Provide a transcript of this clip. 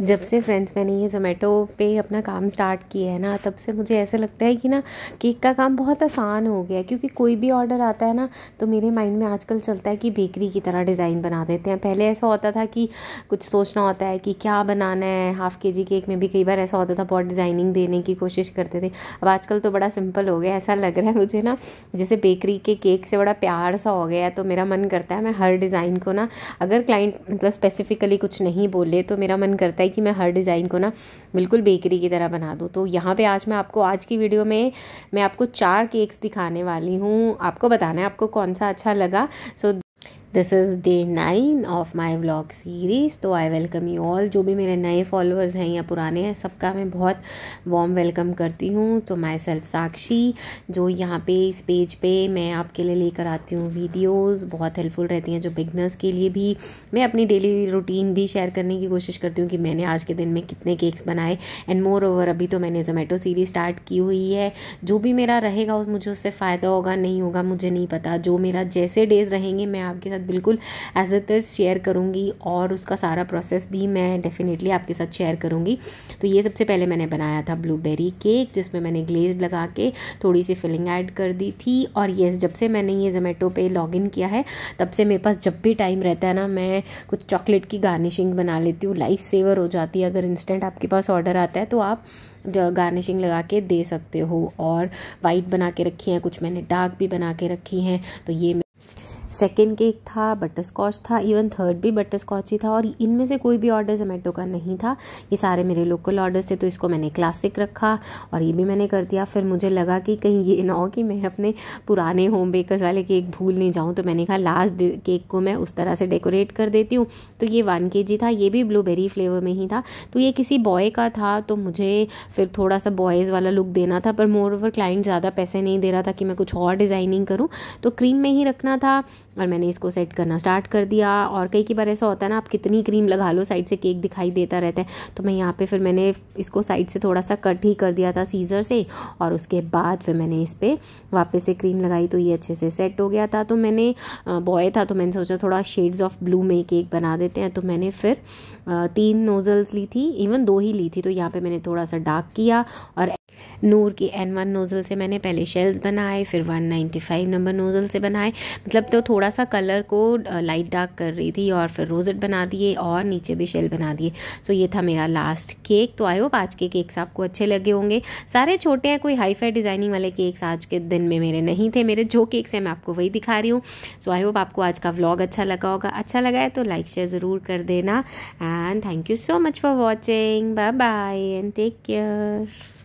जब से फ्रेंड्स मैंने ये जोमेटो पे अपना काम स्टार्ट किया है ना तब से मुझे ऐसा लगता है कि ना केक का काम बहुत आसान हो गया क्योंकि कोई भी ऑर्डर आता है ना तो मेरे माइंड में आजकल चलता है कि बेकरी की तरह डिज़ाइन बना देते हैं पहले ऐसा होता था कि कुछ सोचना होता है कि क्या बनाना है हाफ़ के जी केक में भी कई बार ऐसा होता था बहुत डिज़ाइनिंग देने की कोशिश करते थे अब आजकल तो बड़ा सिंपल हो गया ऐसा लग रहा है मुझे ना जैसे बेकरी के केक से बड़ा प्यार सा हो गया तो मेरा मन करता है मैं हर डिज़ाइन को ना अगर क्लाइंट मतलब स्पेसिफ़िकली कुछ नहीं बोले तो मेरा मन करता है लगता है कि मैं हर डिज़ाइन को ना बिल्कुल बेकरी की तरह बना दूँ तो यहाँ पे आज मैं आपको आज की वीडियो में मैं आपको चार केक्स दिखाने वाली हूँ आपको बताना है आपको कौन सा अच्छा लगा so this is day nine of my vlog series तो आई वेलकम यू ऑल जो भी मेरे नए फॉलोअर्स हैं या पुराने हैं सबका मैं बहुत वॉम वेलकम करती हूँ तो माई सेल्फ साक्षी जो यहाँ पे इस पेज पे मैं आपके लिए लेकर आती हूँ वीडियोस बहुत हेल्पफुल रहती हैं जो बिगनर्स के लिए भी मैं अपनी डेली रूटीन भी शेयर करने की कोशिश करती हूँ कि मैंने आज के दिन में कितने केक्स बनाए एंड मोर ओवर अभी तो मैंने जोमेटो सीरीज़ स्टार्ट की हुई है जो भी मेरा रहेगा मुझे उससे फ़ायदा होगा नहीं होगा मुझे नहीं पता जो मेरा जैसे डेज़ रहेंगे मैं आपके साथ साथ बिल्कुल एज अ तर्ज शेयर करूँगी और उसका सारा प्रोसेस भी मैं डेफिनेटली आपके साथ शेयर करूँगी तो ये सबसे पहले मैंने बनाया था ब्लूबेरी केक जिसमें मैंने ग्लेज लगा के थोड़ी सी फिलिंग ऐड कर दी थी और ये जब से मैंने ये जोमेटो पे इन किया है तब से मेरे पास जब भी टाइम रहता है ना मैं कुछ चॉकलेट की गार्निशिंग बना लेती हूँ लाइफ सेवर हो जाती है अगर इंस्टेंट आपके पास ऑर्डर आता है तो आप गार्निशिंग लगा के दे सकते हो और वाइट बना के रखी हैं कुछ मैंने डार्क भी बना के रखी हैं तो ये सेकेंड केक था बटर स्कॉच था इवन थर्ड भी बटर स्कॉच ही था और इनमें से कोई भी ऑर्डर जोमेटो का नहीं था ये सारे मेरे लोकल ऑर्डर्स थे तो इसको मैंने क्लासिक रखा और ये भी मैंने कर दिया फिर मुझे लगा कि कहीं ये ना हो कि मैं अपने पुराने होम बेकर्स वाले केक भूल नहीं जाऊँ तो मैंने कहा लास्ट केक को मैं उस तरह से डेकोरेट कर देती हूँ तो ये वन के था ये भी ब्लूबेरी फ्लेवर में ही था तो ये किसी बॉय का था तो मुझे फिर थोड़ा सा बॉयज़ वाला लुक देना था पर मोर ओवर क्लाइंट ज़्यादा पैसे नहीं दे रहा था कि मैं कुछ और डिज़ाइनिंग करूँ तो क्रीम में ही रखना था और मैंने इसको सेट करना स्टार्ट कर दिया और कई की बार ऐसा होता है ना आप कितनी क्रीम लगा लो साइड से केक दिखाई देता रहता है तो मैं यहाँ पे फिर मैंने इसको साइड से थोड़ा सा कट ही कर दिया था सीज़र से और उसके बाद फिर मैंने इस पर वापस से क्रीम लगाई तो ये अच्छे से सेट हो गया था तो मैंने बॉय था तो मैंने सोचा थोड़ा शेड्स ऑफ ब्लू में केक बना देते हैं तो मैंने फिर तीन नोज़ल्स ली थी इवन दो ही ली थी तो यहाँ पर मैंने थोड़ा सा डार्क किया और नूर की एन वन नोज़ल से मैंने पहले शेल्स बनाए फिर फाइव नंबर नोज़ल से बनाए मतलब तो थोड़ा थोड़ा सा कलर को लाइट डार्क कर रही थी और फिर रोजेट बना दिए और नीचे भी शेल बना दिए सो ये था मेरा लास्ट केक तो आई होप आज के केक्स आपको अच्छे लगे होंगे सारे छोटे हैं कोई हाई फाई डिज़ाइनिंग वाले केक्स आज के दिन में मेरे नहीं थे मेरे जो केक्स हैं मैं आपको वही दिखा रही हूँ सो आई होप आपको आज का व्लॉग अच्छा लगा होगा अच्छा लगा है तो लाइक शेयर ज़रूर कर देना and thank you so much for watching bye bye and take care